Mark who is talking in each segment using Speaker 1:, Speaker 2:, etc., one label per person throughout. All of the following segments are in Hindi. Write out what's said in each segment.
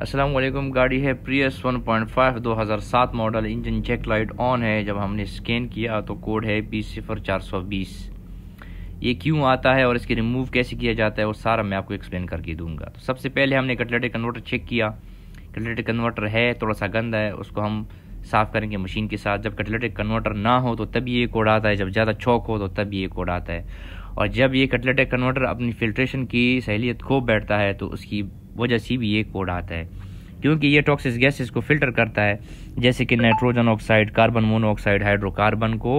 Speaker 1: असलम गाड़ी है Prius 1.5 2007 model engine check light on है जब हमने स्कैन किया तो कोड है बीस सिफर चार सौ बीस ये क्यों आता है और इसके रिमूव कैसे किया जाता है वो सारा मैं आपको एक्सप्लेन करके दूंगा तो सबसे पहले हमने कटलेटर कन्वर्टर चेक किया कटलेटर कन्वर्टर है थोड़ा सा गंदा है उसको हम साफ़ करेंगे मशीन के साथ जब कटलेटर कन्वर्टर ना हो तो तभी ये कोड आता है जब ज़्यादा चौक हो तो तब ये कोड तो आता है और जब ये कटलेटर कन्वर्टर अपनी फिल्ट्रेशन की सहेलियत खो बैठता है तो उसकी वजह से भी ये कोड आता है क्योंकि ये टॉक्सिस गैसेस को फिल्टर करता है जैसे कि nitrogen oxide carbon monoxide hydrocarbon को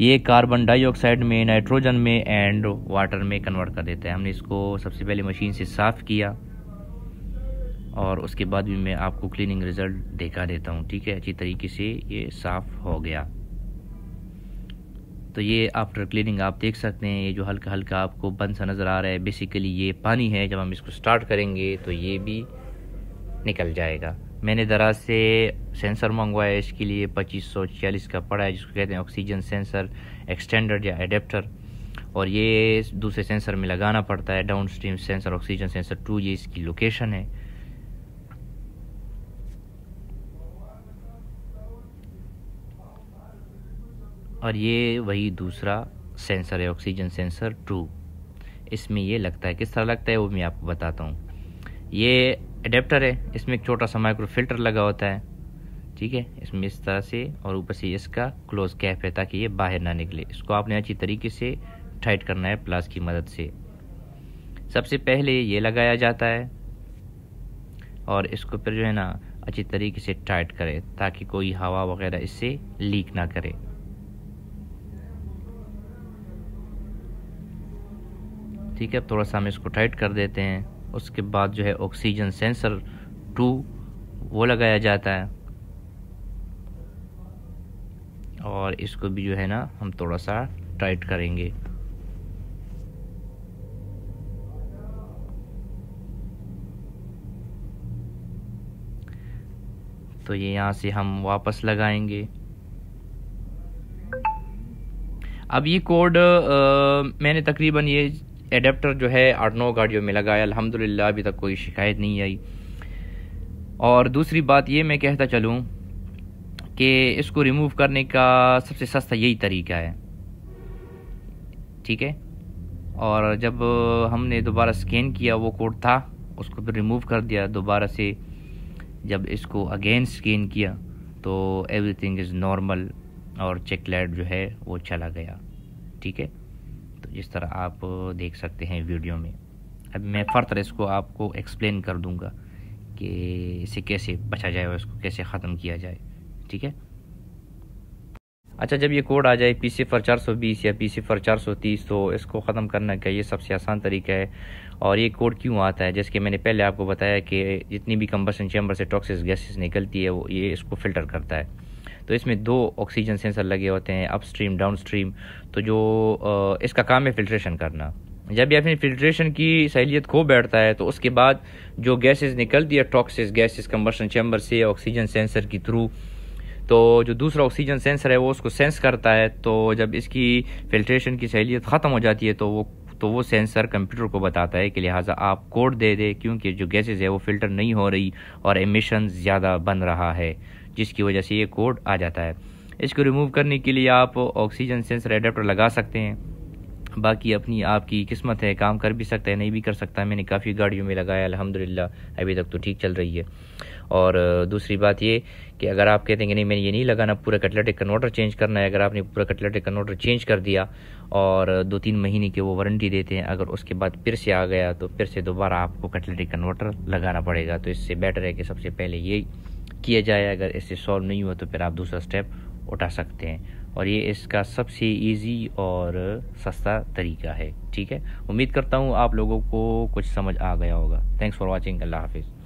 Speaker 1: ये कार्बन डाइऑक्साइड में नाइट्रोजन में एंड वाटर में कन्वर्ट कर देता है हमने इसको सबसे पहले मशीन से साफ़ किया और उसके बाद भी मैं आपको क्लीनिंग रिजल्ट देखा देता हूँ ठीक है अच्छी तरीके से ये साफ़ हो गया तो ये आफ्टर क्लीनिंग आप देख सकते हैं ये जो हल्का हल्का आपको बंद सा नज़र आ रहा है बेसिकली ये पानी है जब हम इसको स्टार्ट करेंगे तो ये भी निकल जाएगा मैंने दराज से सेंसर मंगवाया इसके लिए पच्चीस सौ छियालीस का पड़ा है जिसको कहते हैं ऑक्सीजन सेंसर एक्सटेंडर या एडेप्टर और ये दूसरे सेंसर में लगाना पड़ता है downstream sensor oxygen sensor two ये इसकी लोकेशन है और ये वही दूसरा सेंसर है ऑक्सीजन सेंसर टू इसमें ये लगता है किस तरह लगता है वो मैं आपको बताता हूँ ये अडेप्टर है इसमें एक छोटा सा माइक्रो फिल्टर लगा होता है ठीक है इसमें इस तरह से और ऊपर से इसका क्लोज कैप है ताकि ये बाहर ना निकले इसको आपने अच्छी तरीके से टाइट करना है प्लास की मदद से सबसे पहले ये लगाया जाता है और इसको फिर जो है ना अच्छी तरीके से टाइट करें ताकि कोई हवा वगैरह इससे लीक ना करे ठीक है अब थोड़ा सा हम इसको टाइट कर देते हैं उसके बाद जो है ऑक्सीजन सेंसर टू वो लगाया जाता है और इसको भी जो है ना हम थोड़ा सा टाइट करेंगे तो ये यहाँ से हम वापस लगाएंगे अब ये कोड आ, मैंने तकरीबन ये एडेप्टर जो है आठ नौ गाड़ियों में लगाया अलहमदिल्ला अभी तक कोई शिकायत नहीं आई और दूसरी बात ये मैं कहता चलूँ कि इसको रिमूव करने का सबसे सस्ता यही तरीका है ठीक है और जब हमने दोबारा स्कैन किया वो कोड था उसको फिर रिमूव कर दिया दोबारा से जब इसको अगेन स्कैन किया तो एवरीथिंग इज़ नॉर्मल और चेक लाइट जो है वो चला गया ठीक है तो जिस तरह आप देख सकते हैं वीडियो में अब मैं फर्दर इसको आपको एक्सप्लेन कर दूंगा कि इसे कैसे बचा जाए और इसको कैसे ख़त्म किया जाए ठीक है अच्छा जब ये कोड आ जाए पी सी चार सौ बीस या पी सी फर चार सौ तीस तो इसको ख़त्म करना का ये सबसे आसान तरीका है और ये कोड क्यों आता है जैसे कि मैंने पहले आपको बताया कि जितनी भी कंबसन चैम्बर से टॉक्सिस गैसेस निकलती है वो ये इसको फ़िल्टर करता है तो इसमें दो ऑक्सीजन सेंसर लगे होते हैं अप स्ट्रीम डाउन स्ट्रीम तो जो इसका काम है फिल्ट्रेशन करना जब यह अपनी फिल्ट्रेशन की सहेलियत खो बैठता है तो उसके बाद जो गैसेस निकलती है टॉक्सिस गैसेस कम्बर्शन चैम्बर से ऑक्सीजन सेंसर के थ्रू तो जो दूसरा ऑक्सीजन सेंसर है वो उसको सेंस करता है तो जब इसकी फिल्ट्रेशन की सहेलियत ख़त्म हो जाती है तो वो तो वो सेंसर कंप्यूटर को बताता है कि लिहाजा आप कोड दे दे क्योंकि जो गैसेज है वो फिल्टर नहीं हो रही और एमिशन ज़्यादा बन रहा है जिसकी वजह से ये कोड आ जाता है इसको रिमूव करने के लिए आप ऑक्सीजन सेंसर एडेप्टर लगा सकते हैं बाकी अपनी आपकी किस्मत है काम कर भी सकता है नहीं भी कर सकता है मैंने काफ़ी गाड़ियों में लगाया अल्हम्दुलिल्लाह अभी तक तो ठीक चल रही है और दूसरी बात ये कि अगर आप कहते हैं कि नहीं मैंने ये नहीं लगाना पूरा कटलेटिक कन्वर्टर चेंज करना है अगर आपने पूरा कटलेटिक कन्वर्टर चेंज कर दिया और दो तीन महीने की वो वारंटी देते हैं अगर उसके बाद फिर से आ गया तो फिर से दोबारा आपको कटलेटिक कन्वर्टर लगाना पड़ेगा तो इससे बेटर है कि सबसे पहले यही किया जाए अगर इससे सॉल्व नहीं हुआ तो फिर आप दूसरा स्टेप उठा सकते हैं और ये इसका सबसे इजी और सस्ता तरीका है ठीक है उम्मीद करता हूँ आप लोगों को कुछ समझ आ गया होगा थैंक्स फॉर वॉचिंग अल्लाह हाफिज़